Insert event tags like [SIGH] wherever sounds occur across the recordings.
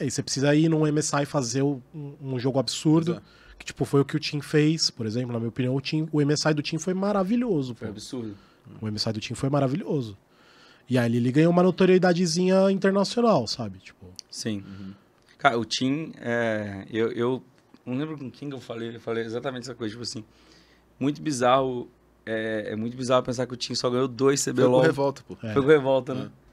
aí é você precisa ir num MSI fazer um, um jogo absurdo. Exato. Que, tipo, foi o que o Team fez, por exemplo, na minha opinião, o, Team, o MSI do Team foi maravilhoso. Foi pô. absurdo. O MSI do Team foi maravilhoso. E aí ele ganhou uma notoriedadezinha internacional, sabe? Tipo... Sim. Uhum. Cara, o Tim, é, eu, eu não lembro com quem eu falei, eu falei exatamente essa coisa, tipo assim, muito bizarro, é, é muito bizarro pensar que o Tim só ganhou dois CBLOL. Foi com Revolta, pô. É. Foi com Revolta, né? É.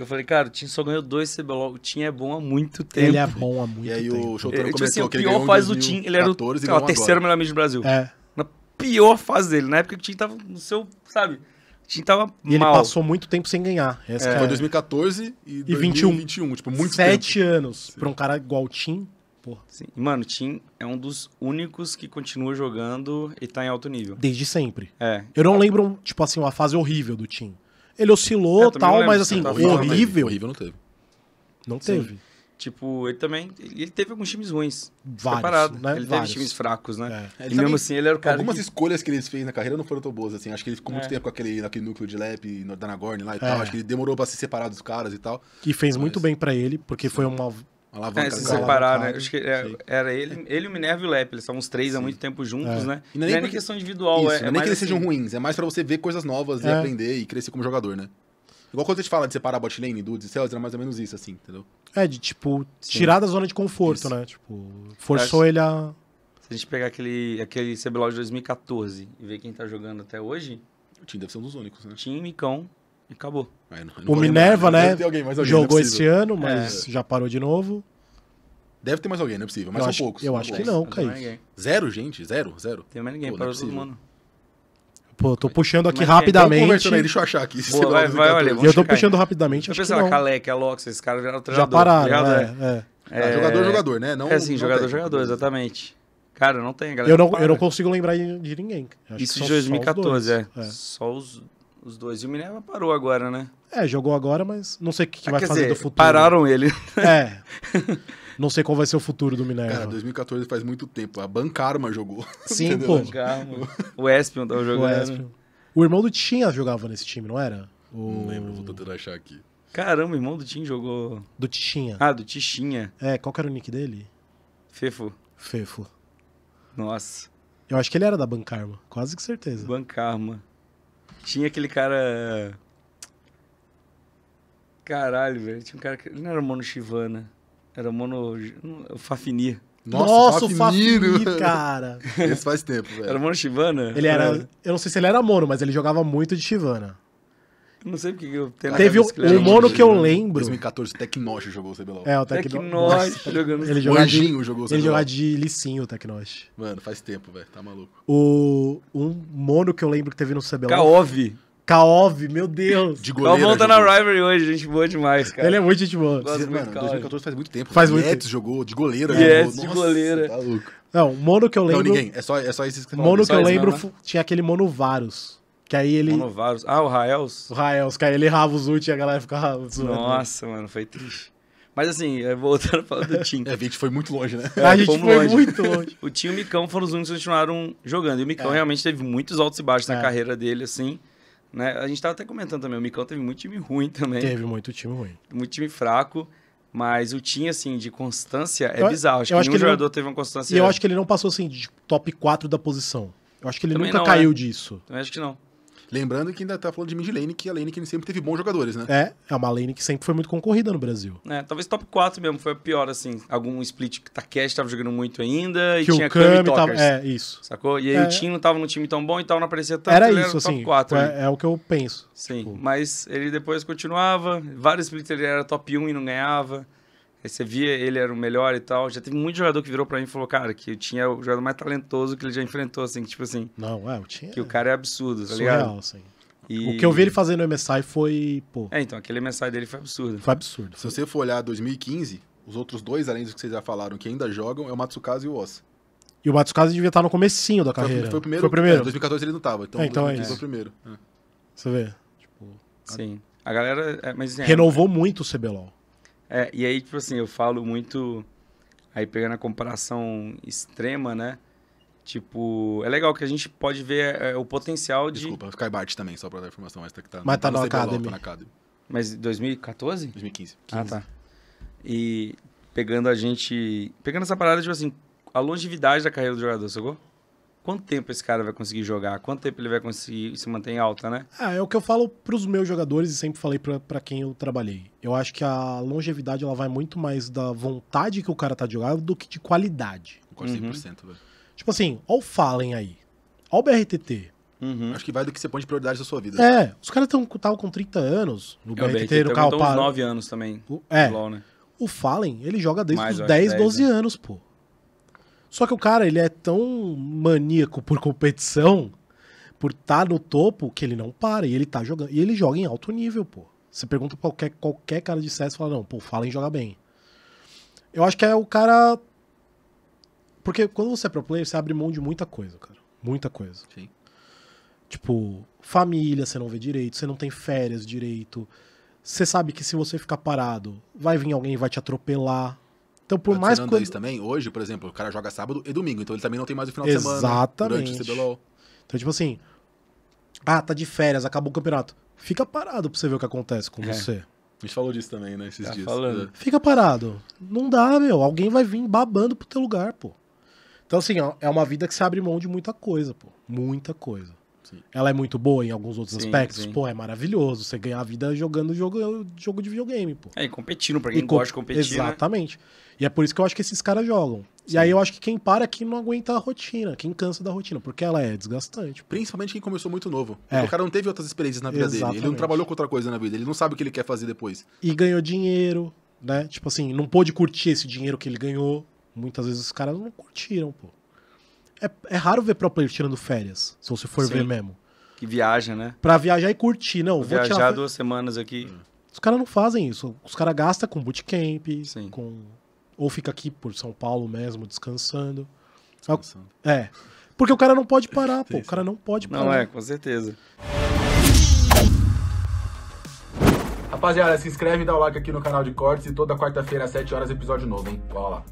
Que eu falei, cara, o Tim só ganhou dois CBLOL. O Tim é bom há muito tempo. Ele é bom há muito tempo. E aí tempo. o Shotaro é, tipo assim, o pior fase do Tim, ele era o, é terceiro melhor amigo do Brasil. É. Na pior fase dele, na época que o Tim tava no seu, sabe? O Tim tava e mal. ele passou muito tempo sem ganhar. Essa é. Foi 2014 e, 2021. tipo, muito Sete tempo. anos para pra um cara igual o Tim. Mano, o Tim é um dos únicos que continua jogando e tá em alto nível. Desde sempre. É. Eu não lembro, tipo assim, uma fase horrível do Tim. Ele oscilou é, e tal, mas assim, horrível. Horrível não teve. Não teve. Sim. Tipo, ele também. Ele teve alguns times ruins. Vários. Né? Ele Vários. teve times fracos, né? É. e mesmo assim, ele era o cara. Algumas que... escolhas que ele fez na carreira não foram tão boas, assim. Acho que ele ficou muito é. tempo com aquele, aquele núcleo de Lep, Danagorn lá e é. tal. Acho que ele demorou pra se separar dos caras e tal. Que fez mas... muito bem para ele, porque Sim. foi uma Alavanca, é, se separar, né? Acho que é, era, era ele, ele, o Minerva e o Lep, eles são os três Sim. há muito tempo juntos, é. né? E é não é nem, porque... questão individual, Isso, é. Não é, é nem que eles assim... sejam ruins, é mais para você ver coisas novas é. e aprender e crescer como jogador, né? Igual quando a gente fala de separar bot lane e Cells, era mais ou menos isso, assim, entendeu? É, de tipo, tirar Sim. da zona de conforto, isso. né? Tipo, forçou acho... ele a. Se a gente pegar aquele, aquele CBLOL de 2014 e ver quem tá jogando até hoje. O time deve ser um dos únicos, né? Time, Micão, e acabou. não, não o Minerva, lembrar. né? alguém, alguém, é jogou é ano, mas é. já parou de novo. Deve ter mais alguém, não é possível. Mas eu são acho, poucos. Eu acho que não, Kaique. Zero, gente? Zero? Zero? Tem mais ninguém, Pô, é parou todo mundo. Pô, tô puxando aqui Mas, rapidamente. Aí, deixa eu achar aqui. Boa, vai, vai, olha, eu tô puxando aí. rapidamente. eu pessoal, que não. Kalec, Alox, esses caras já treinador. Já pararam, é, é. É, jogador, jogador, né? Não, é sim, jogador, tem. jogador, exatamente. Cara, não tem, galera. Eu não, eu não consigo lembrar de ninguém. Acho Isso de 2014, é. é. Só os os dois. E o Minerva parou agora, né? É, jogou agora, mas não sei o que, que ah, vai fazer dizer, do futuro. Pararam ele. É. [LAUGHS] Não sei qual vai ser o futuro do Minerva. Cara, 2014 faz muito tempo. A Bancarma jogou. [LAUGHS] Sim, pô. O Espion tava jogando. O, Espion. o irmão do Tinha jogava nesse time, não era? O... Não lembro, vou tentar achar aqui. Caramba, o irmão do Tim jogou. Do Tichinha. Ah, do Tichinha. É, qual que era o nick dele? Fefo. Fefo. Nossa. Eu acho que ele era da Bancarma, quase que certeza. Bancarma. Tinha aquele cara. Caralho, velho. Tinha um cara que. Ele não era mono Chivana. Era mono. fafini Nossa, Nossa o Fafini, [LAUGHS] cara. Esse faz tempo, velho. Era mono Chivana? Ele era. É. Eu não sei se ele era mono, mas ele jogava muito de Chivana. Não sei porque eu tenho Teve um, um mono que eu lembro. 2014, Tecnosh jogou o CBLOL. É, o Tecnosh jogando. Ele jogou Anjinho jogou o CBLOL. Ele jogou de licinho o Tecnosh. Mano, faz tempo, velho. Tá maluco. O, um mono que eu lembro que teve no CBLOL. Kaov. Kaov, meu Deus. De goleiro. Calvão tá na Rivalry hoje, gente boa demais, cara. Ele é muito gente boa. Mano, 2014 faz muito tempo. Faz muito tempo. jogou de goleiro. Yetis de goleira. Tá louco. Não, mono que eu lembro... Não, ninguém. É só, é só esses que Mono que eu lembro né? tinha aquele mono Varus. Que aí ele. Monovários. Ah, o Raels? O Raels, que aí ele errava os ult e a galera ficava zoando. Nossa, mano, foi triste. Mas assim, é, voltando a falar do [LAUGHS] Tim. é, a gente foi muito longe, né? É, a gente foi longe. muito longe. [LAUGHS] o Tim e o Micão foram os únicos que continuaram jogando. E o Micão é. realmente teve muitos altos e baixos é. na carreira dele, assim. Né? A gente tava até comentando também, o Micão teve muito time ruim também. Teve muito time ruim. Muito time fraco. Mas o Tim, assim, de constância é eu, bizarro. Acho eu que acho nenhum que jogador não... teve uma constância. E eu acho que ele não passou, assim, de top 4 da posição. Eu acho que ele também nunca não, caiu né? disso. Eu acho que não. Lembrando que ainda tá falando de mid lane, que a lane que sempre teve bons jogadores, né? É, é uma lane que sempre foi muito concorrida no Brasil. É, talvez top 4 mesmo, foi a pior, assim. Algum split que Takashi tava jogando muito ainda, que e tinha Kami e tava, É, isso. Sacou? E aí é. o time não tava num time tão bom e tal, não aparecia tanto. Era isso, era assim. 4, é, é, o que eu penso. Sim, tipo... mas ele depois continuava, vários splits ele era top 1 e não ganhava você via, ele era o melhor e tal. Já teve muito jogador que virou pra mim e falou, cara, que eu tinha o jogador mais talentoso que ele já enfrentou, assim, tipo assim. Não, é, eu tinha. Que o cara é absurdo, tá surreal, ligado? Assim. E... O que eu vi ele fazer no MSI foi, pô. É, então, aquele MSI dele foi absurdo. Foi absurdo. Se você for olhar 2015, os outros dois, além dos que vocês já falaram, que ainda jogam, é o Matsukaze e o Ossa. E o Matsukaze devia estar no comecinho da carreira. Foi, foi o primeiro. Foi o primeiro. É, 2014 ele não tava, então, é, então 2015 é foi o primeiro. É. Você vê? É. Tipo, Sim. A galera. É, mas, assim, Renovou muito o CBLOL. É, e aí, tipo assim, eu falo muito. Aí pegando a comparação extrema, né? Tipo, é legal que a gente pode ver é, é o potencial de. Desculpa, ficar também, só pra dar informação, mas tá, tá, mas tá, tá no Academy. Tá na Academy. Mas 2014? 2015. 15. Ah, tá. E pegando a gente. Pegando essa parada, tipo assim, a longevidade da carreira do jogador, sacou? Quanto tempo esse cara vai conseguir jogar? Quanto tempo ele vai conseguir se manter em alta, né? Ah, é o que eu falo para os meus jogadores e sempre falei para quem eu trabalhei. Eu acho que a longevidade ela vai muito mais da vontade que o cara tá de jogar do que de qualidade. Uhum. Concordo 100%, velho. Tipo assim, ó o Fallen aí. Ó o BRTT. Uhum. Acho que vai do que você põe de prioridade na sua vida. É, os caras estavam com 30 anos no é, BRTT, BRTT, no carro para... 9 anos também. O, é. LOL, né? O Fallen, ele joga desde mais, os 10, 10, 12 né? anos, pô. Só que o cara, ele é tão maníaco por competição, por estar tá no topo, que ele não para. E ele tá jogando. E ele joga em alto nível, pô. Você pergunta pra qualquer, qualquer cara de CS, fala, não, pô, fala em jogar bem. Eu acho que é o cara. Porque quando você é pro player, você abre mão de muita coisa, cara. Muita coisa. Sim. Tipo, família, você não vê direito, você não tem férias direito. Você sabe que se você ficar parado, vai vir alguém e vai te atropelar. Então, por tá mais que. Quando... também, hoje, por exemplo, o cara joga sábado e domingo, então ele também não tem mais o final Exatamente. de semana. Exatamente. Então, tipo assim. Ah, tá de férias, acabou o campeonato. Fica parado pra você ver o que acontece com é. você. A gente falou disso também, né, esses tá dias. Falando. É. Fica parado. Não dá, meu. Alguém vai vir babando pro teu lugar, pô. Então, assim, ó, é uma vida que se abre mão de muita coisa, pô. Muita coisa. Ela é muito boa em alguns outros sim, aspectos. Sim. Pô, é maravilhoso você ganhar a vida jogando jogo, jogo de videogame, pô. É, e competindo, pra quem e gosta de competir. Né? Exatamente. Né? E é por isso que eu acho que esses caras jogam. E aí eu acho que quem para é quem não aguenta a rotina, quem cansa da rotina, porque ela é desgastante. Principalmente quem começou muito novo. É. O cara não teve outras experiências na vida Exatamente. dele. Ele não trabalhou com outra coisa na vida, ele não sabe o que ele quer fazer depois. E ganhou dinheiro, né? Tipo assim, não pôde curtir esse dinheiro que ele ganhou. Muitas vezes os caras não curtiram, pô é, é raro ver pro player tirando férias, se você for Sim. ver mesmo. Que viaja, né? Pra viajar e curtir, não. Vou viajar tirar... duas semanas aqui. Os caras não fazem isso. Os caras gastam com bootcamp, Sim. com. Ou fica aqui por São Paulo mesmo, descansando. descansando. É. Porque o cara não pode parar, pô. O cara não pode parar. Não é, com certeza. Rapaziada, se inscreve e dá o like aqui no canal de cortes e toda quarta-feira às 7 horas episódio novo, hein? Cola lá.